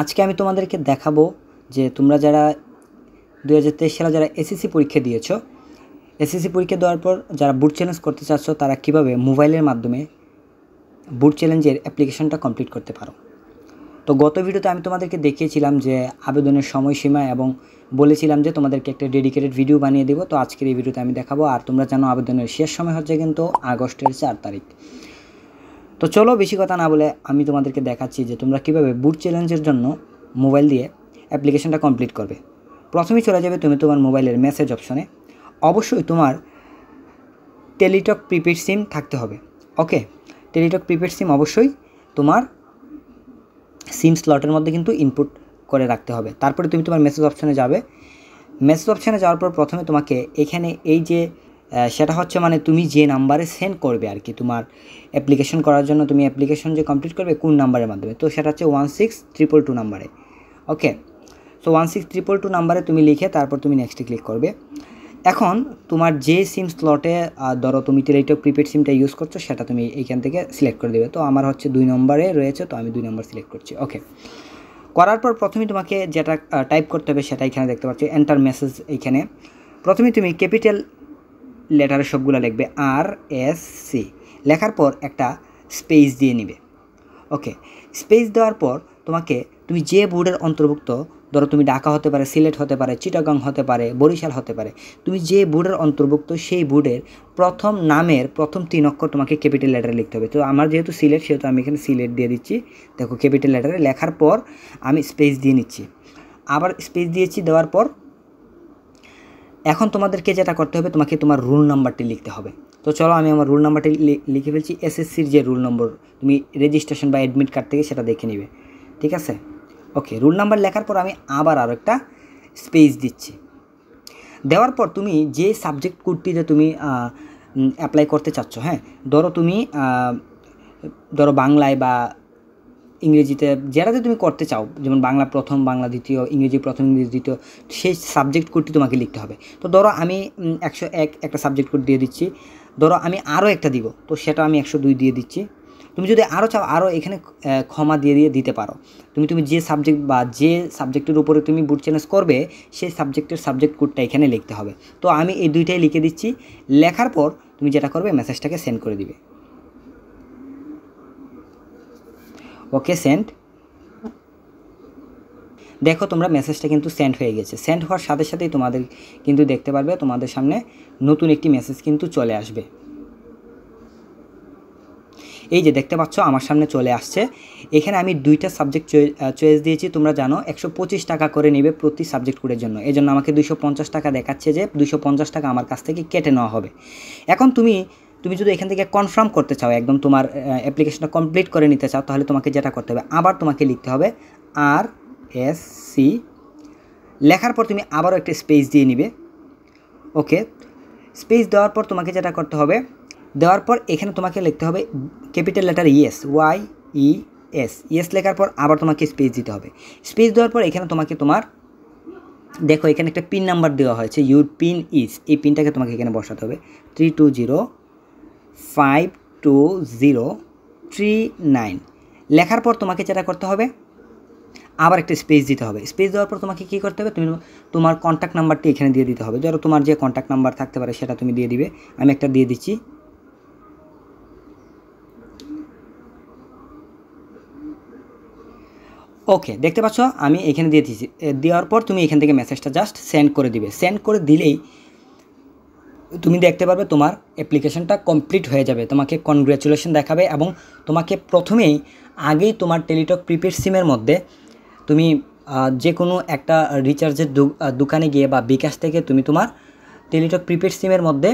আজকে আমি তোমাদেরকে দেখাবো যে তোমরা যারা দু সালে যারা এসএসসি পরীক্ষা দিয়েছো এসএসসি পরীক্ষা দেওয়ার পর যারা বুট চ্যালেঞ্জ করতে চাচ্ছ তারা কিভাবে মোবাইলের মাধ্যমে বুট চ্যালেঞ্জের অ্যাপ্লিকেশনটা কমপ্লিট করতে পারো তো গত ভিডিওতে আমি তোমাদেরকে দেখিয়েছিলাম যে আবেদনের সময়সীমা এবং বলেছিলাম যে তোমাদেরকে একটা ডেডিকেটেড ভিডিও বানিয়ে দেবো তো আজকের এই ভিডিওতে আমি দেখাবো আর তোমরা জানো আবেদনের শেষ সময় হচ্ছে কিন্তু আগস্টের চার তারিখ তো চলো বেশি কথা না বলে আমি তোমাদেরকে দেখাচ্ছি যে তোমরা কীভাবে বুট চ্যালেঞ্জের জন্য মোবাইল দিয়ে অ্যাপ্লিকেশনটা কমপ্লিট করবে প্রথমেই চলে যাবে তুমি তোমার মোবাইলের মেসেজ অপশনে অবশ্যই তোমার টেলিটক প্রিপেড সিম থাকতে হবে ওকে টেলিটক প্রিপেড সিম অবশ্যই তোমার সিম স্লটের মধ্যে কিন্তু ইনপুট করে রাখতে হবে তারপরে তুমি তোমার মেসেজ অপশনে যাবে মেসেজ অপশানে যাওয়ার পর প্রথমে তোমাকে এখানে এই যে সেটা হচ্ছে মানে তুমি যে নাম্বারে সেন্ড করবে আর কি তোমার অ্যাপ্লিকেশন করার জন্য তুমি অ্যাপ্লিকেশন যে কমপ্লিট করবে কোন নাম্বারের মাধ্যমে তো সেটা হচ্ছে ওয়ান সিক্স ট্রিপল টু নাম্বারে okay so one six triple two নাম্বারে তুমি লিখে তারপর তুমি নেক্সটে ক্লিক করবে এখন তোমার যে সিম স্লটে ধরো তুমি টেলিটক প্রিপেড সিমটা ইউজ করছো সেটা তুমি এইখান থেকে সিলেক্ট করে দেবে তো আমার হচ্ছে দুই নম্বরে রয়েছে তো আমি দুই নম্বর সিলেক্ট করছি ওকে করার পর প্রথমে তোমাকে যেটা টাইপ করতে হবে সেটা এখানে দেখতে পাচ্ছ এন্টার মেসেজ এইখানে প্রথমে তুমি ক্যাপিটাল লেটার সবগুলো লিখবে আর এস সি লেখার পর একটা স্পেস দিয়ে নিবে ওকে স্পেস দেওয়ার পর তোমাকে তুমি যে বোর্ডের অন্তর্ভুক্ত ধরো তুমি ঢাকা হতে পারে সিলেট হতে পারে চিটাগং হতে পারে বরিশাল হতে পারে তুমি যে বোর্ডের অন্তর্ভুক্ত সেই বোর্ডের প্রথম নামের প্রথম তিন অক্ষর তোমাকে ক্যাপিটাল লেটারে লিখতে হবে তো আমার যেহেতু সিলেট সেহেতু আমি এখানে সিলেট দিয়ে দিচ্ছি দেখো ক্যাপিটাল লেটারে লেখার পর আমি স্পেস দিয়ে নিচ্ছি আবার স্পেস দিয়েছি দেওয়ার পর এখন তোমাদেরকে যেটা করতে হবে তোমাকে তোমার রুল নাম্বারটি লিখতে হবে তো চলো আমি আমার রুল নাম্বারটি লিখে ফেলছি এসএসসির যে রুল নম্বর তুমি রেজিস্ট্রেশন বা অ্যাডমিট কার্ড থেকে সেটা দেখে নিবে ঠিক আছে ওকে রুল নাম্বার লেখার পর আমি আবার আরও একটা স্পেস দিচ্ছি দেওয়ার পর তুমি যে সাবজেক্ট কোডটিতে তুমি অ্যাপ্লাই করতে চাচ্ছ হ্যাঁ ধরো তুমি ধরো বাংলায় বা ইংরেজিতে যেটাতে তুমি করতে চাও যেমন বাংলা প্রথম বাংলা দ্বিতীয় ইংরেজি প্রথম ইংরেজি দ্বিতীয় সেই সাবজেক্ট কোডটি তোমাকে লিখতে হবে তো ধরো আমি একশো এক একটা সাবজেক্ট কোড দিয়ে দিচ্ছি ধরো আমি আরও একটা দিব তো সেটা আমি একশো দুই দিয়ে দিচ্ছি তুমি যদি আরও চাও আরও এখানে ক্ষমা দিয়ে দিয়ে দিতে পারো তুমি তুমি যে সাবজেক্ট বা যে সাবজেক্টের উপরে তুমি বুট চ্যালেঞ্জ করবে সেই সাবজেক্টের সাবজেক্ট কোডটা এখানে লিখতে হবে তো আমি এই দুইটাই লিখে দিচ্ছি লেখার পর তুমি যেটা করবে মেসেজটাকে সেন্ড করে দিবে ওকে সেন্ড দেখো তোমরা মেসেজটা কিন্তু সেন্ড হয়ে গেছে সেন্ড হওয়ার সাথে সাথেই তোমাদের কিন্তু দেখতে পারবে তোমাদের সামনে নতুন একটি মেসেজ কিন্তু চলে আসবে এই যে দেখতে পাচ্ছ আমার সামনে চলে আসছে এখানে আমি দুইটা সাবজেক্ট চয়েস দিয়েছি তোমরা জানো একশো টাকা করে নেবে প্রতি সাবজেক্ট কোডের জন্য এই জন্য আমাকে দুশো টাকা দেখাচ্ছে যে দুশো টাকা আমার কাছ থেকে কেটে নেওয়া হবে এখন তুমি তুমি যদি এখান থেকে কনফার্ম করতে চাও একদম তোমার অ্যাপ্লিকেশনটা কমপ্লিট করে নিতে চাও তাহলে তোমাকে যেটা করতে হবে আবার তোমাকে লিখতে হবে আর এস সি লেখার পর তুমি আবারও একটা স্পেস দিয়ে নিবে ওকে স্পেস দেওয়ার পর তোমাকে যেটা করতে হবে দেওয়ার পর এখানে তোমাকে লিখতে হবে capital letter yes Y E S yes লেখার পর আবার তোমাকে স্পেস দিতে হবে স্পেস দেওয়ার পর এখানে তোমাকে তোমার দেখো এখানে একটা পিন নাম্বার দেওয়া হয়েছে ইউর পিন ইজ এই পিনটাকে তোমাকে এখানে বসাতে হবে three two zero five two zero three nine লেখার পর তোমাকে যেটা করতে হবে আবার একটা স্পেস দিতে হবে স্পেস দেওয়ার পর তোমাকে কী করতে হবে তুমি তোমার কন্ট্যাক্ট নাম্বারটি এখানে দিয়ে দিতে হবে ধরো তোমার যে কন্ট্যাক্ট নাম্বার থাকতে পারে সেটা তুমি দিয়ে দিবে আমি একটা দিয়ে দিচ্ছি ওকে দেখতে পাচ্ছ আমি এখানে দিয়ে দিচ্ছি দেওয়ার পর তুমি এখান থেকে মেসেজটা জাস্ট সেন্ড করে দিবে সেন্ড করে দিলেই তুমি দেখতে পারবে তোমার অ্যাপ্লিকেশনটা কমপ্লিট হয়ে যাবে তোমাকে কনগ্র্যাচুলেশন দেখাবে এবং তোমাকে প্রথমেই আগেই তোমার টেলিটক প্রিপেড সিমের মধ্যে তুমি যে কোনো একটা রিচার্জের দোকানে গিয়ে বা বিকাশ থেকে তুমি তোমার টেলিটক প্রিপেড সিমের মধ্যে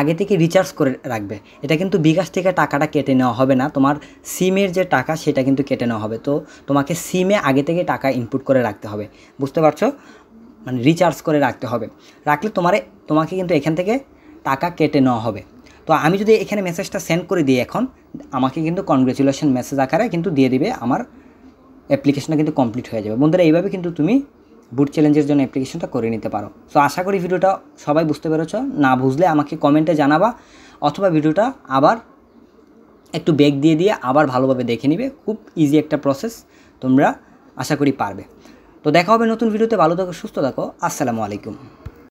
আগে থেকে রিচার্জ করে রাখবে এটা কিন্তু বিকাশ থেকে টাকাটা কেটে নেওয়া হবে না তোমার সিমের যে টাকা সেটা কিন্তু কেটে নেওয়া হবে তো তোমাকে সিমে আগে থেকে টাকা ইনপুট করে রাখতে হবে বুঝতে পারছো মানে রিচার্জ করে রাখতে হবে রাখলে তোমার তোমাকে কিন্তু এখান থেকে টাকা কেটে নেওয়া হবে তো আমি যদি এখানে মেসেজটা সেন্ড করে দিই এখন আমাকে কিন্তু কনগ্রেচুলেশন মেসেজ আকারে কিন্তু দিয়ে দিবে আমার অ্যাপ্লিকেশনটা কিন্তু কমপ্লিট হয়ে যাবে বন্ধুরা এইভাবে কিন্তু তুমি বুট চ্যালেঞ্জের জন্য অ্যাপ্লিকেশনটা করে নিতে পারো সো আশা করি ভিডিওটা সবাই বুঝতে পেরেছ না বুঝলে আমাকে কমেন্টে জানাবা অথবা ভিডিওটা আবার একটু বেগ দিয়ে দিয়ে আবার ভালোভাবে দেখে নিবে খুব ইজি একটা প্রসেস তোমরা আশা করি পারবে তো দেখা হবে নতুন ভিডিওতে ভালো থাকো সুস্থ থাকো আসসালামু আলাইকুম